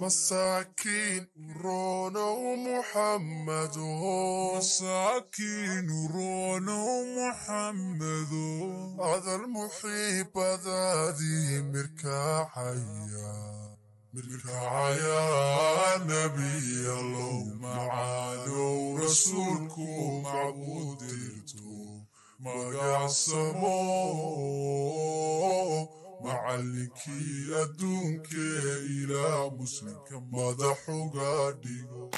مساكين رونا ومحمد مساكين رونا ومحمد هذا المحيب هذا حيا مركا يا نبي الله معاذ رسولكم معبود ما ما قعصمو macallinkii adduunkee ilaa muslimka madaxuga dhigo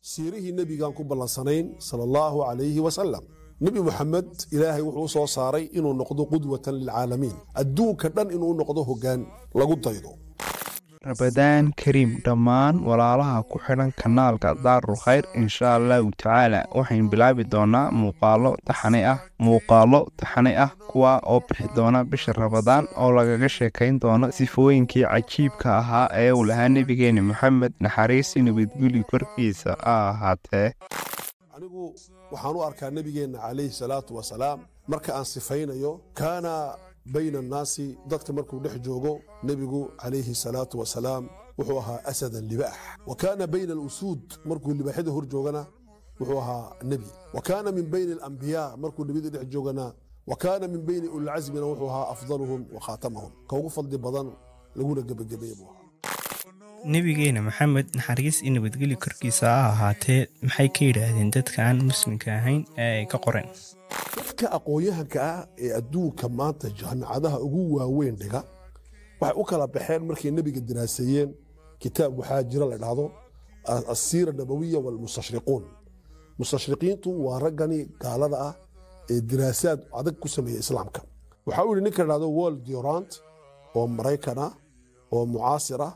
siirihii nebigaan ku ballansanayn sala allaahu calayhi wasalam nebi moxamed ilaahay wuxuu u soo saaray inuu noqdo qudwatan lilcaalamiin adduunka dhan inuu noqdo hoggaan lagu daydo rabadaan kariim dhammaan walaalaha ku xidhan kanaalka daarul khayr insha allahu tacaala waxayn bilaabi doonaa muuqaalo taxani ah muuqaalo taxani ah kuwa oo bixi doona bisha rabadaan oo lagaga sheekayn doono sifooyinkii cajiibka ahaa ee uu lahaa nebigeena maxamed naxariisi nabadguli korkiisa a ahaatee anigu waxaan u arkaa nebigeenna calayhi salaatu wasalaam marka aan sifaynayo kaana bayna annaasi dadka markuu dhex joogo nebigu calayhi salaatu wasalaam wuxuu ahaa asadan libaax wa kaana bayna alusuud markuu libaaxyada hor joogana wuxuu ahaa nebi wa kaana min bayni alambiyaa markuu nebiyada dhex joogana wa kaana min bayni ulilcasmina wuxuu ahaa afdaluhum wa khaatamahum ka ugu fadli badan laguna gebagabeeye buu ahaa nebigeena maxamed naxariis iyo nabadgeli korkiisa ha ahaatee maxay ka yidhaahdeen dadka aan muslimka ahayn ee ay ka qoreen dadka aqoon ah ee adduunka maanta jaamacadaha ugu waaweyn dhiga waxay u kala baxeen markay nebiga daraaseeyeen kitaab waxaa la dhahdo asiira nabawiya walmustashriquun mustashriqiintu waa raggani gaalada ah ee daraasaad adag ku sameeya islaamka waxaa u yidhi ninka dhahdo world durant oo maraykan ah oo mucaasir ah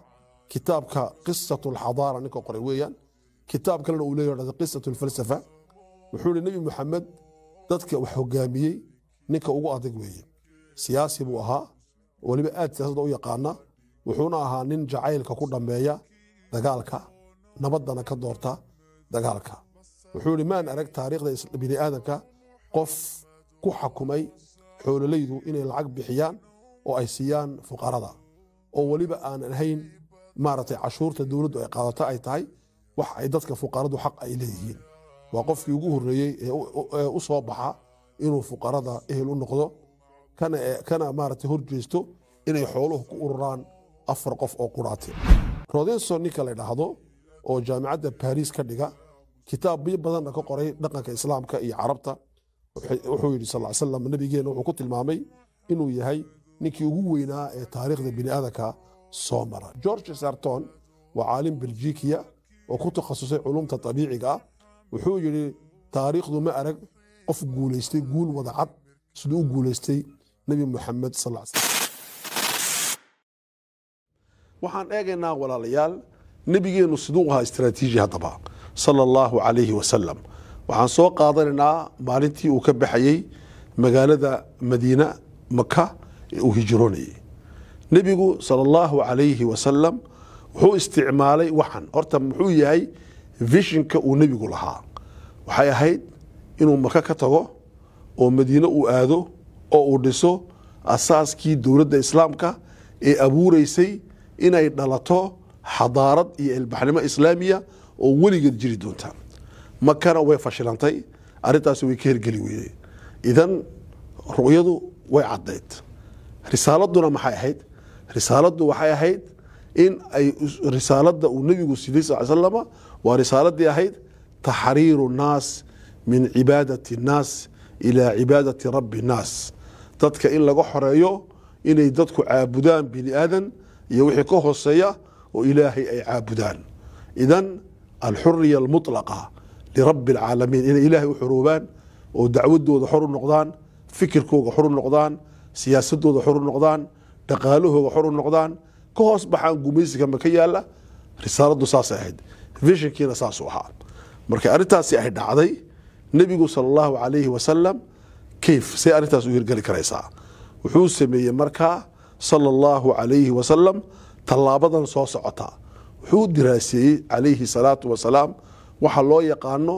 kitaabka qisatu alxadaara ninka qoray weeyaan kitaab kalena uu leeyahay qisatu alfalsafa wuxuu yidhi nebi maxamed dadka wax hogaamiyey ninka ugu adag weeye siyaasi buu ahaa weliba aad siyaasada u yaqaana wuxuuna ahaa nin jacaylka ku dhammeeya dagaalka nabaddana ka doorta dagaalka wuxuu idhi maan arag taariikhda bini'aadamka qof ku xakumay xoololaydu inay lacag bixiyaan oo ay siiyaan fuqarada oo weliba aanan ahayn maaragtay cashuurta dowladdu ay qaadato ay tahay wax ay dadka fuqaradu xaq ay leeyihiin waa qofkii ugu horeeyey ee u soo baxa inuu fuqarada ehel u noqdo kana maarata horjeesto inay xooluhu ku ururaan afar qof oo quraate rodenso ninka la dhaahdo oo jaamicadda baris ka dhiga kitaabyo badanna ka qoray dhaqanka islaamka iyo carabta wuxuu yidhi sal salam nabigeenna wuxuu ku tilmaamay inuu yahay ninkii ugu weynaa ee taariikhda bini'aadanka soo mara george sarton waa caalim beljikiya oo ku takhasusay culumta tabiiciga ah wuxuu yidhi taariikhdu ma arag qof guulaystay guul wada cad siduu u guulaystay nebi muxamed sal waxaan eegaynaa walaalayaal nebigeennu siduu ahaa istraatiiji haddaba sala allahu calayhi wasalam waxaan soo qaadanaynaa maalintii uu ka baxayey magaalada madiina maka ee uu hijroonayay nebigu sala allahu calayhi wasalam wuxuu isticmaalay waxan horta muxuu yahay visinka uu nebigu lahaa waxay ahayd inuu maka ka tago oo madiine uu aado oo uu dhiso asaaskii dowladda islaamka ee abuuraysay inay dhalato xadaarad iyo ilbaxnimo islaamiya oo weligeed jiri doonta makana way fashilantay arrintaasi way ka hirgeli weyday idan ru'yadu way caddayd risaaladuna maxay ahayd risaaladu waxay ahayd in ay risaaladda uu nebigu siday sal slama waa risaaladii ahayd taxriiru nnaas min cibaadati اnnaas ilaa cibaadati rabbi اnnaas dadka in laga xoreeyo inay dadku caabudaan bini aadan iyo wixii ka hooseeya oo ilaahay ay caabudaan idan alxuriya almulaqa lirabbi alcaalamiin inay ilaahay u xoroobaan oo dacwadooda xor u noqdaan fikirkooga xor u noqdaan siyaasadooda xor u noqdaan dhaqaalahooga xor u noqdaan ka hoos baxaan gumaysiga ma ka yaala risaaladu saasay ahayd vishankiina saasuu ahaa marka arintaasi ay dhacday nebigu sal allahu calayhi wasalam kayf say arintaas u hirgeli karaysaa wuxuu sameeyey markaa sala allahu calayhi wasalam tallaabadan soo socota wuxuu diraaseeyey calayhi salaatu wasalaam waxa loo yaqaano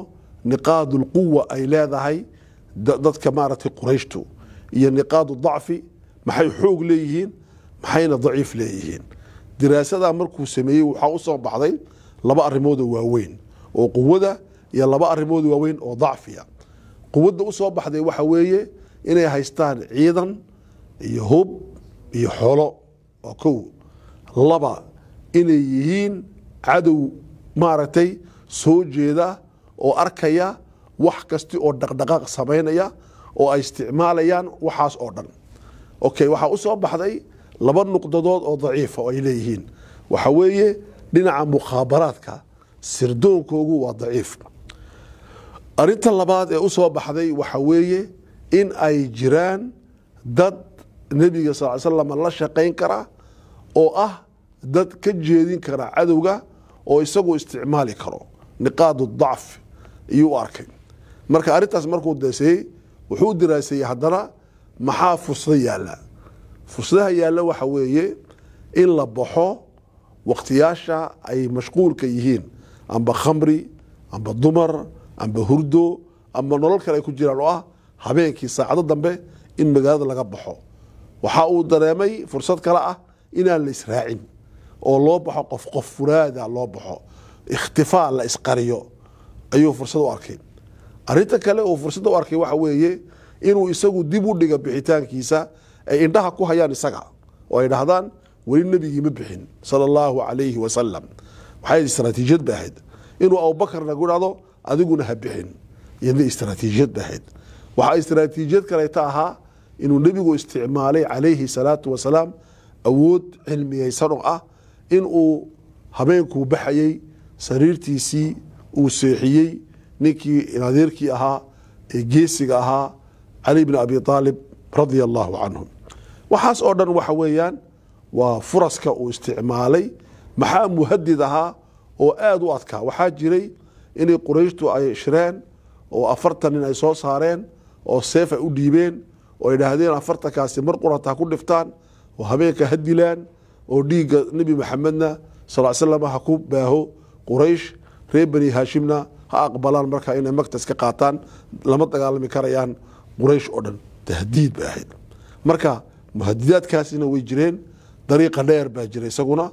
niqaadu lquwa ay leedahay dadka maaragtay qurayshtu iyo niqaadu dacfi maxay xoog leeyihiin maxayna daciif leeyihiin diraasadaa markuu sameeyey waxaa u baxday laba arimood oo waaweyn oo quwada iyo laba arimood waaweyn oo dacfiya quwadda usoo baxday waxa weeye inay haystaan ciidan iyo hub iyo xolo oo kow laba inay yihiin cadow maaragtay soo jeeda oo arkaya wax kasti oo dhaqdhaqaaq samaynaya oo ay isticmaalayaan waxaas oo dhan okay waxaa u baxday laba nuqdadood oo daciifa oo ay leeyihiin waxa weeye dhinaca mukhaabaraadka sirdoonkoogu waa daciif arinta labaad ee u soo baxday waxa weeye in ay jiraan dad nebiga sal slam la shaqayn kara oo ah dad ka jeedin kara cadowga oo isagu isticmaali karo niqaadu dacfi ayuu arkay marka arintaas markuu deeseeyey wuxuu diraaseeyey haddana maxaa fursado yaalla fursadaha yaalla waxa weeye in la baxo wakhtiyaasha ay mashquulka yihiin amba khamri amba dumar amba hurdo amba nolol kale ay ku jiraan oo ah habeenkii saacado dambe in magaalada laga baxo waxa uu dareemay fursad kale ah inaan la israacin oo loo baxo qof qof furaada loo baxo ikhtifaa la isqariyo ayuu fursad u arkay arinta kale uu fursadda u arkay waxa weeye inuu isagu dib u dhigo bixitaankiisa ay indhaha ku hayaan isaga oo ay dhahdaan weli nebigiima bixin sala allahu calayhi wasalam waxay istraatiijiyad ba ahayd inuu abubakar nagu idhahdo adiguna ha bixin iyadna istraatiijiyad ba ahayd waxaa istraatiijiyad kaleeta ahaa inuu nebigu isticmaalay calayhi salaatu wasalaam awood cilmiyaysan oo ah inuu habeenkuu baxayey sariirtiisii uu seexiyey ninkii adeerkii ahaa ee geesiga ahaa cali bni abi aalib radia allaahu canhum waxaas oo dhan waxa weeyaan waa furaska uu isticmaalay maxaa muhadid ahaa oo aada u adkaa waxaa jiray inay qurayshtu ay shireen oo afartan nin ay soo saareen oo seef ay u dhiibeen oo ay dhaahdeen afartankaasi mar qurata ha ku dhiftaan oo habeenka ha dilaan oo dhiigga nebi maxamedna sal slam ha ku baaho quraysh reer bani haashimna ha aqbalaan markaa inay magtas ka qaataan lama dagaalami karayaan quraysh oo dhan tahdiid bay ahayd marka muhadidaadkaasina way jireen dariiqa dheer baa jira isaguna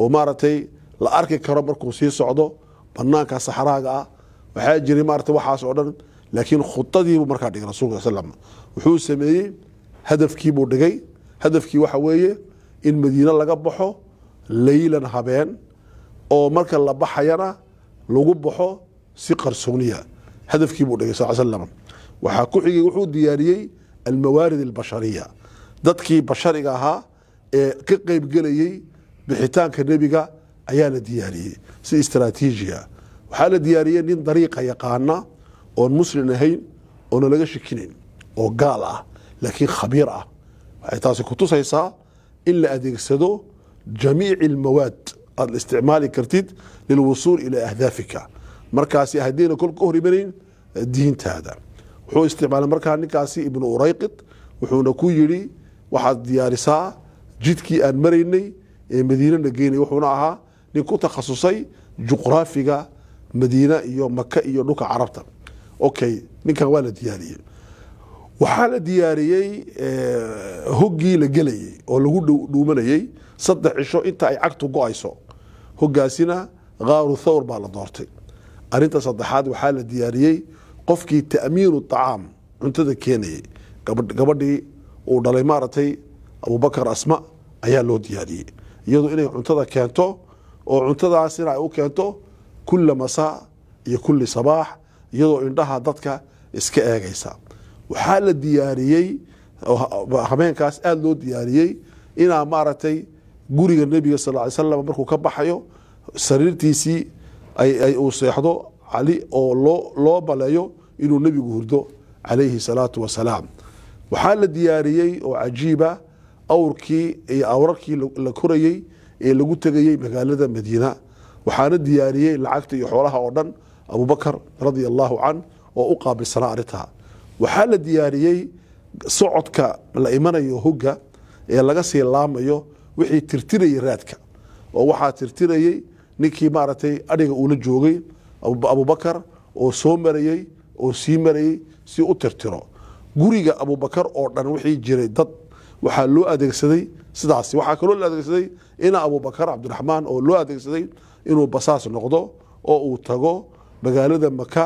oo maaragtay la arki karo markuu sii socdo banaanka saxraaga ah waxaa jiray maarata waxaas oo dhan laakiin khudadiibuu markaa dhigay rasulka slam wuxuu sameeyey hadafkiibuu dhigay hadafkii waxa weeye in madiine laga baxo laylan habeen oo marka la baxayana lagu baxo si qarsooniya hadafkiibuu dhigay sal slam waxaa ku xigay wuxuu diyaariyey almawaarid albashariya dadkii bashariga ahaa ee ka qaybgelayey bixitaanka nebiga ayaa la diyaariyey si istraatiijiya waxaa la diyaariyey nin dariiqa yaqaana oon muslin ahayn oona laga shakinayn oo gaal ah laakiin khabiir ah waxay taasi ku tusaysaa in la adeegsado jamiici almawaad aada la isticmaali kartid lilwusuul ilaa ahdaafika markaasi haddayna kol ka hor imanayn diintaada wuxuu isticmaalay markaa ninkaasi ibnu urayqid wuxuuna ku yidhi waxaad diyaarisaa jidkii aan maraynay ee madiine la geynay wuxuuna ahaa nin ku takhasusay juqraafiga madiine iyo maka iyo dhulka carabta okay ninkan waa la diyaariyey waxaa la diyaariyey eh, hoggii la gelayey oo lagu dhuumanayey saddex cisho inta ay cagtu go-ayso hoggaasina kaaru thawr baa la doortay arinta saddexaad waxaa la diyaariyey qofkii ta'miinu tacaam cuntada keenayey gabadhii uu dhalay maaragtay abubakar asma ayaa loo diyaariyey iyadoo inay cuntada keento oo cuntadaas ay u keento kulla masaa iyo kulli sabaax iyadoo indhaha dadka iska eegaysa waxaa la diyaariyey habeenkaas aada loo diyaariyey inaa maaragtay guriga nebiga sal ly slam markuu ka baxayo sariirtiisii uu seexdo cali oo loo baleeyo inuu nebigu hurdo calayhi salaatu wasalaam waxaa la diyaariyey oo cajiiba awrkii iyo awrarkii la korayay ee lagu tegayey magaalada madiina waxaana diyaariyey lacagta iyo xoolaha oo dhan abubakar radia allaahu can oo u qaabilsanaa arrintaa waxaa la diyaariyey socodka la imanayo hogga ee laga sii laamayo wixii tirtirayey raadka oo waxaa tirtirayey ninkii maaragtay adhiga uula joogay abubakar oo soo marayey oo sii marayey si u tirtiro guriga abubakar oo dhan wixii jiray dad waxaa loo adeegsaday sidaas waxaa kaloo la adeegsaday ina abubakar cabdiraxmaan oo loo adeegsaday inuu basaas noqdo oo uu tago magaalada maka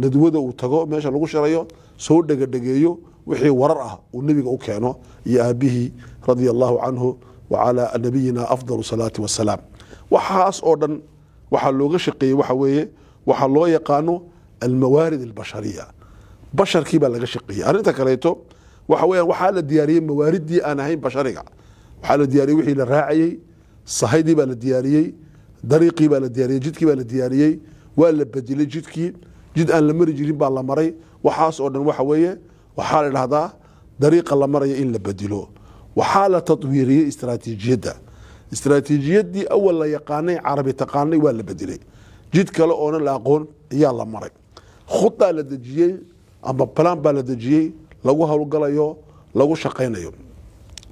nadwada uu tago meesha lagu sharayo soo dhegadhegeeyo wixii warar ah uu nebiga u keeno iyo aabihii radia allahu canhu wacalaa nabiyina afdal salaati wasalaam waxaas oo dhan waxaa looga shaqeeyey waxa weeye waxaa loo yaqaano almawaarid albashariya basharkii baa laga shaqeeyey arrinta kaleeto waxa weeyaan waxaa la diyaariyey mawaaridii aan ahayn bashariga waxaa la diyaariyey wixii la raacayey sahaydii baa la diyaariyey dariiqii baa la diyaariyey jidkii baa la diyaariyey waa la bedelay jidkii jid aan la mari jirin baa la maray waxaas oo dhan waxa weeye waxaa la dhahdaa dariiqa la maraya in la bedelo waxaa la tadwiiriyey istaraatiijiyadda istaraatiijiyaddii awal la yaqaanay carabi taqaanay waa la bedelay jid kale oonan la aqoon ayaa la maray khudaa la dejiyey ama balaan baa la dejiyey lagu howlgalayo lagu shaqaynayo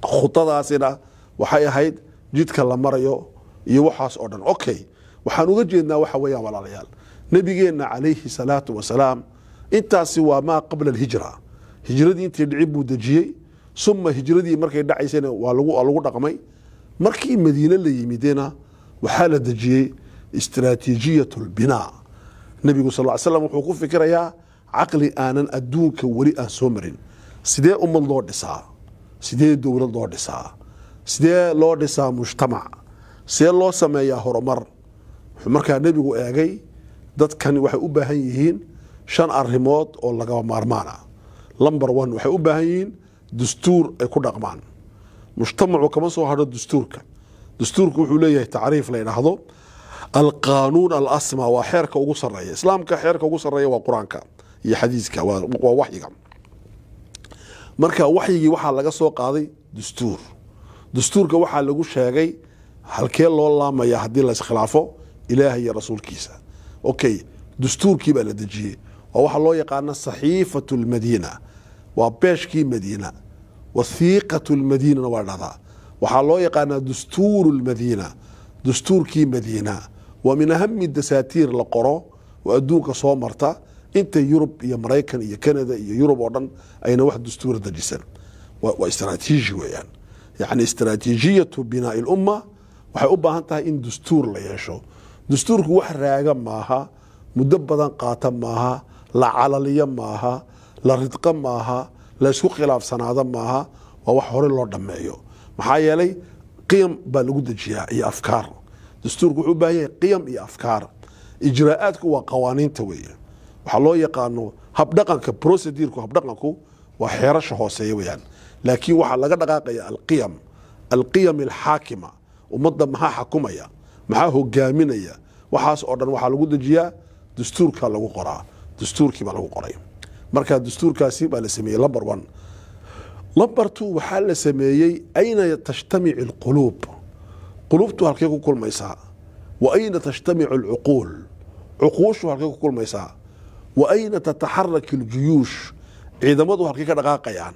khudadaasina waxay ahayd jidka la marayo iyo waxaas oo dhan okay waxaan uga jeednaa waxa weeyaan walaalayaal nebigeenna calayhi salaatu wasalaam intaasi waa maa qabla alhijra hijradii intii dhici buu dejiyey suma hijradii markay dhacaysana waa lagu dhaqmay markii madiine la yimidena waxaa la dejiyey istraatiijiyat lbinaa nebigu sal l slam wuxuu ku fikirayaa caqli aanan adduunka weli aan soo marin sidee ummad loo dhisaa sidee dowlad loo dhisaa sidee loo dhisaa mujtamac sidee loo sameeyaa horumar wuxuu markaa nebigu eegay dadkan waxay u baahan yihiin shan arrimood oo lagaba maarmaan ah lomber one waxay u baahan yihiin dastuur ay ku dhaqmaan mujtamacu kama soo hadho dastuurka dastuurku wuxuu leeyahay tacriif la yidhaahdo alqaanuun alasma waa xeerka ugu sarreeya islaamka xeerka ugu sarreeya waa qur-aanka iyo xadiiska waa waxyiga marka waxyigii waxaa laga soo qaaday dastuur dastuurka waxaa lagu sheegay halkee loo laamaya haddii laskhilaafo ilaaha iyo rasuulkiisa okay dastuurkii baa la dejiyey oo waxaa loo yaqaana saxiifatu lmadiina waa beeshkii madiina wathiiqatu lmadiinana waa dhahdaa waxaa loo yaqaanaa dastuuru lmadiina dastuurkii madiina waa min ahami dasaatiir la qoro oo adduunka soo marta inta yurub iyo maraykan iyo canada iyo yurub oo dhan ayna wax dastuura dajisan waa istraatiiji weeyaan yacni istraatiijiyatu binaa'i lumma waxay u baahan tahay in dastuur la yeesho dastuurku wax raaga maaha muddo badan qaata maaha la calaliyo maaha la ridqo maaha la ysku khilaafsanaado maaha waa wax hore loo dhammeeyo maxaa yeelay qiyam baa lagu dejiyaa iyo afkaar dastuurku wuxuu u baahan yahay qiyam iyo afkaar ijraa'aadku waa qawaaniinta weeye waxaa loo yaqaano habdhaqanka procedirku habdhaqanku waa xeerasha hooseeya weyaan laakiin waxaa laga dhaqaaqaya alqiyam alqiyam alxaakima ummadda maxaa xakumaya maxaa hogaaminaya waxaas oo dhan waxaa lagu dejiyaa dastuurkaa lagu qoraa dastuurkiibaa lagu qoray marka dastuurkaasi baa la sameeyey lamber one lamber two waxaa la sameeyey ayna tashtamici alquluub quluubtu halkay ku kulmaysaa wa ayna tashtamicu alcuquul cuquushu halkay ku kulmaysaa wa tataxarak tataxaraki ciidamadu halkay ka dhaqaaqayaan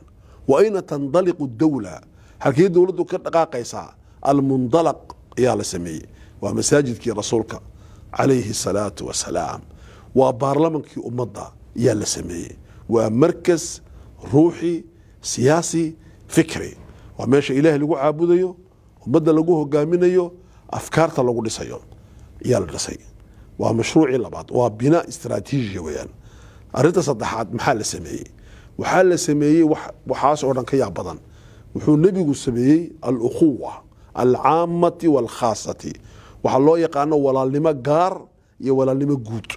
wa ayna tandaliqu dawla halkay dowladdu ka dhaqaaqaysaa almundalaq ayaa la sameeyey waa masaajidkii rasuulka calayhi asalaatu wasalaam waa baarlamankii ummadda ayaa la sameeyey waa markas ruuxi siyaasi fikri waa meesha ilaahay lagu caabudayo ummadda lagu hogaaminayo afkaarta lagu dhisayo ayaa la dhisay waa mashruucii labaad waa bina istraatiijiya weyaan arinta saddexaad maxaa la sameeyey waxaa la sameeyey waxaas oo dhan ka yaa badan wuxuu nebigu sameeyey alukhuwa alcaamati waalkhaasati waxaa loo yaqaano walaalnimo gaar iyo walaalnimo guud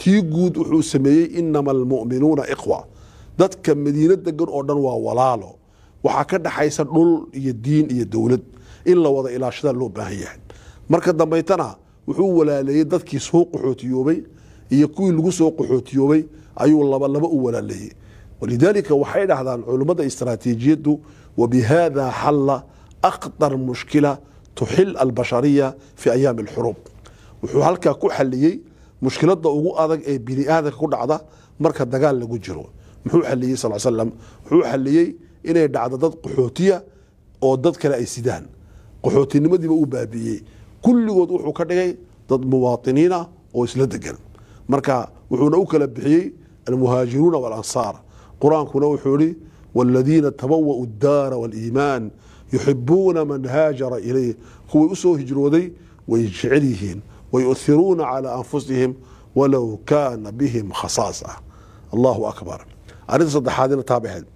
tii guud wuxuu sameeyey inama almu'minuuna ikhwa dadka madiino degan oo dhan waa walaalo waxaa ka dhaxaysa dhul iyo diin iyo dowlad in la wada ilaashada loo baahan yahay marka dambaytana wuxuu walaaleeyey dadkii soo qaxootiyoobay iyo kuwii lagu soo qaxootiyoobay ayuu labalaba u walaaleeyey walidaalika waxay dhahdaan culummada istraatiijiyaddu wabihaadaa xalla akhtar mushkila tuxil albashariya fii ayaami alxuruub wuxuu halkaa ku xaliyey mushkiladda ugu adag ee bini aadamka ku dhacda marka dagaal lagu jiro muxuu xaliyey sal slam wuxuu xaliyey inay dhacdo dad qaxootiya oo dad kale ay sidaan qaxootinimadii uu baabi'iyey kulligood wuxuu ka dhigay dad muwaatiniin ah oo isla degan marka wuxuuna u kala bixiyey almuhaajiruuna walansaar qur-aankuna wuxuu yihi waladiina tabawa'u daara waliimaan yuxibuuna man haajara ilayh kuwii usoo hijrooday way jecel yihiin wayuhiruuna calaa anfusihim walow kaana bihim khasaasa allahu akbar arrinta saddexaadina taabaxeed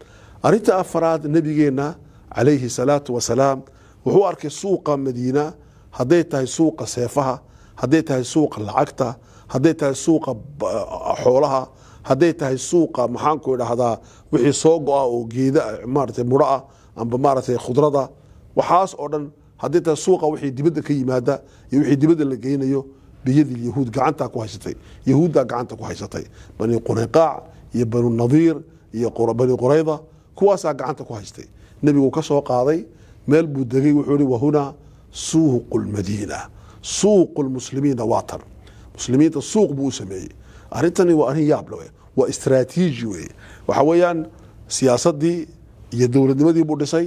arrinta afaraad nebigeenna calayhi salaatu wasalaam wuxuu arkay suuqa madiina hadday tahay suuqa seefaha hadday tahay suuqa lacagta hadday tahay suuqa ah, xoolaha hadday tahay suuqa maxaanku idhaahdaa wixii soo go-a oo geeda maarata mudho ah amba maaragtay khudrada waxaas oo dhan hadday tahay suuqa wixii dibadda ka yimaada iyo wixii dibadda la geynayo biyadii yahuud gacantaa ku haysatay yahuuddaa gacanta ku haysatay bani qurayqaac iyo banu nadiir iyo bani qurayda kuwaasaa gacanta ku haystay nebigu ka soo qaaday meel buu degay wuxuu ihi wahunaa suuq lmadiina suuq lmuslimiina waa muslimiinta suuq buu u sameeyey arrintani waa arrin yaab le waa istraatiiji weeye waxa weeyaan siyaasaddii iyo dowladnimadii buu dhisay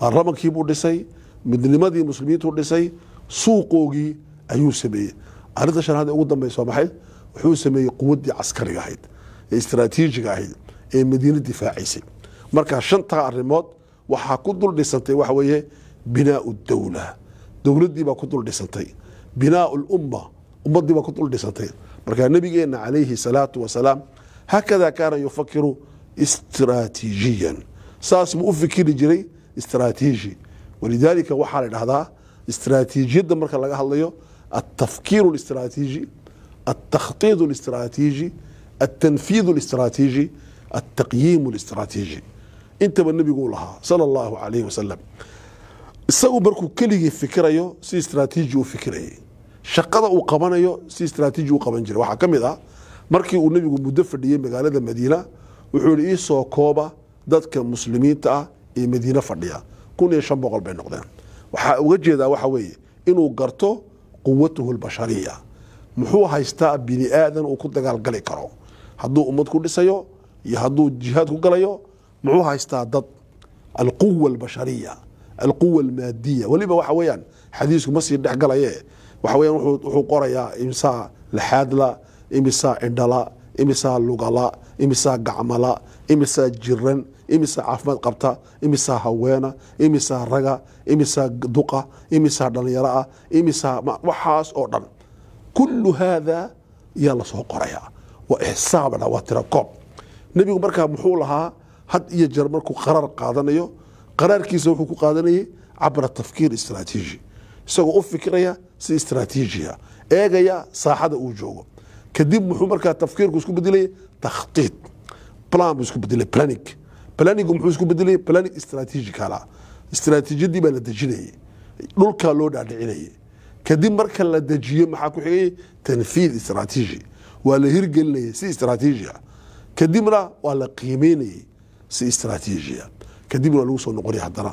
baarlamankii buu dhisay midnimadii muslimiintuu dhisay suuqoogii ayuu sameeyey arrinta shanaad ee ugu dambaysa maxay wuxuu sameeyey quwaddii caskariga ahayd ee istraatiijiga ahayd ee madiina difaacaysay marka shantaa arrimood waxaa ku dul dhisantay waxa weeye binaau dawla dowladdiibaa ku dul dhisantay binaa lumma ummadiibaa ku dul dhisantay markaa nabigeena calayhi salaatu wasalaam hakadaa kaana yufakiru istraatiijiyan saas u fikiri jiray istraatiiji walidaalika waxaa la dhahdaa istraatiijiyadda marka laga hadlayo altafkiiru اlistraatiiji altakhtiid اlistraatiiji altanfiid اlistraatiiji altaqyiim اlistraatiiji intaba nebigu lahaa sala اllahu calayh wasalam isagu markuu keligii fikirayo si istraatiiji u fikirayay shaqada uu qabanayo si istraatiiji u qaban jiray waxaa ka mid ah markii uu nebigu muddo fadhiyey magaalada madiina wuxuu ihi iisoo kooba dadka muslimiinta ah ee madiine fadhiya kun iyo shan boqol bay noqdeen waxaa uga jeedaa waxaa weeye inuu garto quwatuhu albashariya muxuu haystaa bini aadan uu ku dagaalgali karo hadduu ummad ku dhisayo iyo hadduu jihaad ku galayo muxuu haystaa dad alquwa albashariya alquwa almaadiya weliba waxa weyaan xadiisku ma sii dhexgalaye waxaweya wuxuu qorayaa imisaa laxaadla imisaa cindhala imisaa lugala imisaa gacmala imisaa jiran imisaa caafimaad qabta imisaa haweena imisaa raga imisaa duqa imisaa dhallinyaro ah imisaa waxaas oo dhan kullu haada yaa lasoo qorayaa waa ixsaabana waa tira nebigu markaa muxuu lahaa had iyo jeer markuu qarar qaadanayo qaraarkiisa wuxuu ku qaadanayay cabra tafkiir istraatiiji isagoo u fikiraya si istraatiijiya ah. eegaya saaxada uu joogo kadib wuxuu markaa tafkiirku isku bedelay takhtiid plan buu isku bedelay planning planningu muxuu isku bedelay planning istraatiijikal istraatiijiyadii baa la dejinayay dhulkaa loo dhaadhicinayay kadib marka la dejiyo maxaa ku xigay tanfiid istraatiiji waa la hirgelinayay si istraatiiji ah. kadibna waa la qiimeynayay si istraatiiji ah kadibna waa lagu soo noqonaya haddana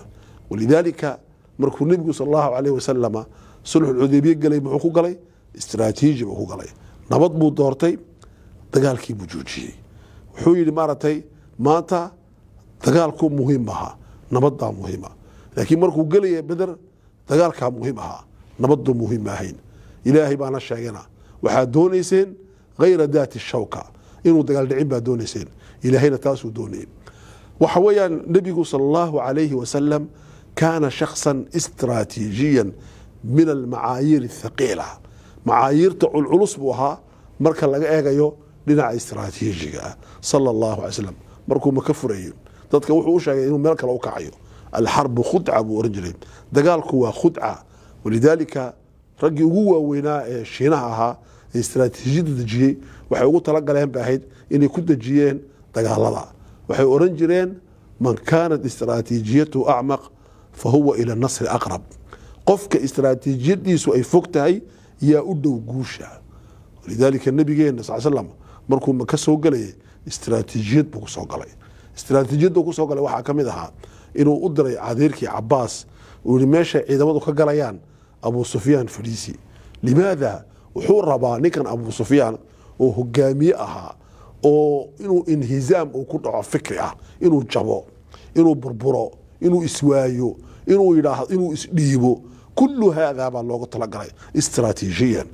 walidaalika markuu nebigu sal allahu aleyh wasalama sulxulcudeybiye galay muxuu ku galay istraatiiji buu ku galay nabad buu doortay dagaalkii buu joojiyey wuxuu yidhi maaragtay maanta dagaalku muhiim ahaa nabad muhiima laakiin markuu gelaya beder dagaalkaa muhiim ahaa nabaddu muhiimma ahayn ilaahay baana sheegana waxaad doonayseen hayra daati shawka inuu dagaal baad doonayseen ilaahayna taasuu doonay waxa weeyaan nebigu sala allahu calayhi wasalam kaana shaksan istraatiijiyan min almacaayir athaqiila macaayirta culculus buu ahaa marka laga eegayo dhinaca istraatiijiga ah sala allahu alay slam markuu maka furayo dadka wuxuu u sheegay inuu meel kale u kacayo alxarbu khudca buu oran jiray dagaalku waa khudca walidaalika raggii ugu waaweynaa ee shiinaha ahaa ee istraatiijiyada dejiyey waxay ugu talagaleen ba inay ku dejiyeen dagaalada waxay odhan jireen man kaanat istraatiijiyatu acmaq fa huwa ila nasri aqrab qofka istraatiijiyadiisu ay fog tahay yaa u dhow guusha lidaalika nabigeena sal slam markuu maka soo galayay istraatiijiyad buu kusoo galay istraatiijiyaddu kusoo galay waxaa kamid ahaa inuu u diray cadiirkii cabaas uu yihi meeshay ciidamadu ka galayaan abuu sufyaan fadhiisi limaada wuxuu rabaa ninkan abuu sufyaan oo hogaamiye ahaa oo inuu inhizaam uu ku dhaco fikri ah inuu jabo inuu burburo inuu iswaayo inuu yidhaahdo inuu isdhiibo kulu haadaa baa loogu talagalay istraatiijiyan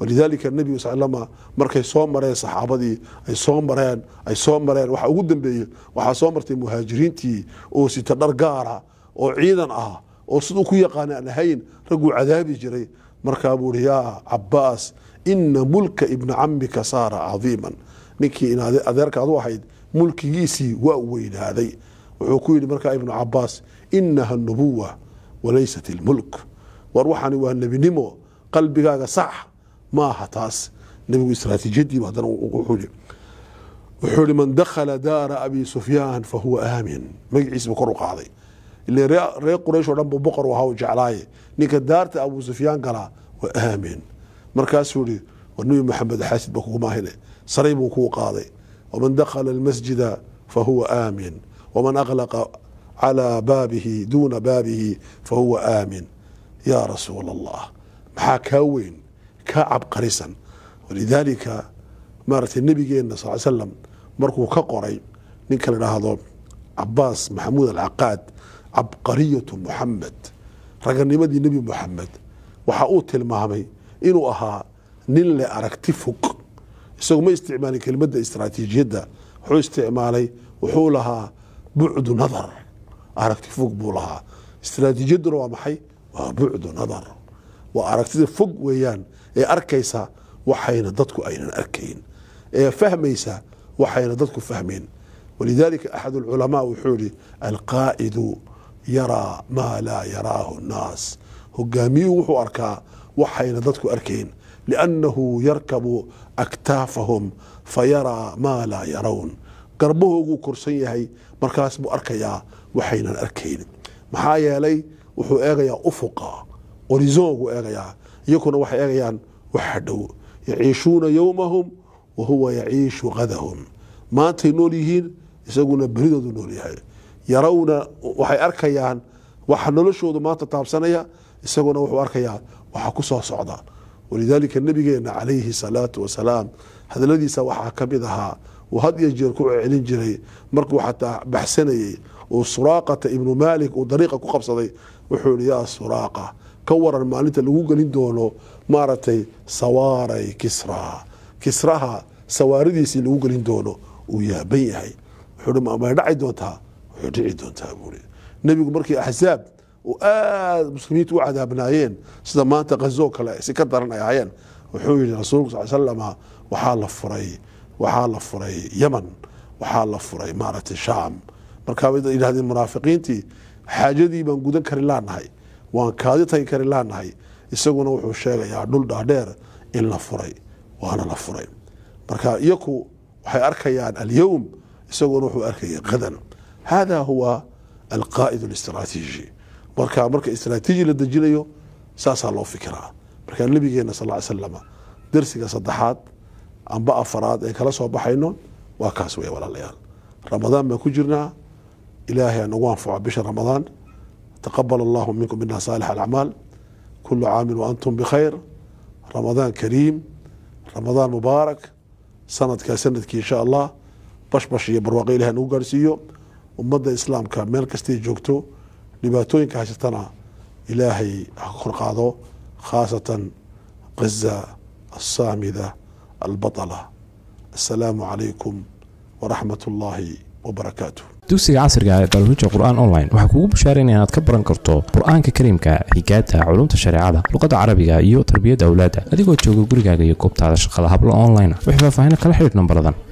walidaalika nebigu sal slam markay soo mareen saxaabadii ay soo mareen ay soo mareen waxa ugu dambeeye waxaa soo martay muhaajiriintii oo sita dhar gaara ah, oo ciidan ah oo siduu ku yaqaana aan ahayn ragguu cadaabi jiray markaa buu uhi yaa cabaas ina mulka ibna camika saara cadiiman ninkii adeerka adu ahayd mulkigiisii waa weynaaday wuxuu ku yidhi markaa ibnu cabaas inaha nubuwa walaysat ilmulk war waxani waa nebinimo qalbigaaga sax ma aha taas nebigu istraatiijiyadiibu haddana wuxuu yihi man dakhala daara abi sufyaan fahuwa aamin magaciisbu kor u qaaday ile reer quraysh oo dhan bu boqor ahaa u jeclaaye ninka daarta abuu sufyaan galaa waa aamin markaasuu yihi war nebi maxamed xaasid ba kuguma saray buu kuu qaaday waman dakhala almasjida fahuwa aamin waman aqlaqa calaa baabihi duuna baabihi fahuwa aamin yaa rasuula allah maxaa kaa weyn kaa cabqarisan walidaalika maaragtay nebigeenna sal ly slam markuu ka qoray ninka la dhaahdo cabaas maxamuud alcaqaad cabqariyatu muxamed raganimadii nebi muxamed waxaa uu tilmaamay inuu ahaa nin leh aragti fog isagu ma isticmaalin kelimada istraatiijiyadda wuxuu isticmaalay wuxuu lahaa bucdu nadar aragti fog buu lahaa istraatiijiyadduna waa maxay waa bucdu nadar waa aragtida fog weeyaan ee arkaysa waxayna dadku aynan arkayn ee fahmaysa waxayna dadku fahmayn walidaalika axad alculamaa wuxuu yihi alqaa'idu yaraa maa laa yaraahu nnaas hogaamiyuu wuxuu arkaa waxayna dadku arkayn liannahu yarkabu aktaafahum fayaraa maa laa yarown garbahooguu korsan yahay markaas buu arkayaa waxaynan arkaynin maxaa yeelay wuxuu eegayaa ufuqa horizoongu eegayaa iyakuna waxay eegayaan waxa dhow yaciishuuna yowmahum wa huwa yaciishu kadahum maantay nool yihiin isaguna beridoodu nool yahay yarawna waxay arkayaan waxa noloshoodu maanta socda walidaalika nabigeena calayhi salaatu wasalaam hadaladiisa waxaa kamid ahaa uu had iyo jeer ku celin jiray markuu xataa baxsanayey uu suraaqata ibnu maalik uu dariiqa ku qabsaday wuxuu yihi yaa suraaqa ka waran maalinta lagu gelin doono maaragtay sawaaray kisraa kisraha sawaaridiisii lagu gelin doono uu yaaban yahay wuxuu hi may dhaci doontaa wuxuu dhici doontaa buuri nebigu markii axsaab oo aada muslimiintu u cadaabnaayeen sida maanta khazo kale si ka daran ay ahaayeen wuxuu yidhi rasuulku sal slama waxaa la furay waxaa la furay yeman waxaa la furay maaragtay shaam markaa yidhahdeen munaafiqiintii xaajadii baan gudan kari laanahay waan kaadi tagi kari laanahay isaguna wuxuu sheegayaa dhul dhaadheer in la furay waana la furay marka iyaku waxay arkayaan alyowm isaguna wuxuu arkaya hadan hada huwa alqaa'id اlاstiraatiiji marka marka istraatiiji la dejinayo saasaa loo fikiraa markaa nabigeena sal ly slama darsiga saddexaad amba afaraad ee kala soo baxayno waa kaas wey walaalayaal ramadaan baan ku jirnaa ilaahay aan ugu anfaco bisha ramadaan taqabal allahu minkum mina saalix alacmaal kulu caamin waantum bikhayr ramadaan kariim ramadaan mubaarak sanadkaa sanadkii insha allah bashbash iyo barwaaqa ilahi aan ugu ummadda islaamka meel kastay joogto dhibaatooyinka hashirtana ilaahay ha kor qaado khaasatan gaza asaamida albatala assalaamu calaykum waraxmat ullaahi wabarakaatu dugsiga casriga ah ee barnaamijka qur-aan online waxaa kuugu bashaareen inaad ka baran karto qur-aanka kariimka xigaadta culumta shareecada luqadda carabiga iyo tarbiyadda awlaadda adigoo jooga gurigaaga iyo goobtaada shaqada hablo online wix faahfaahina kala xidhiir nambaradan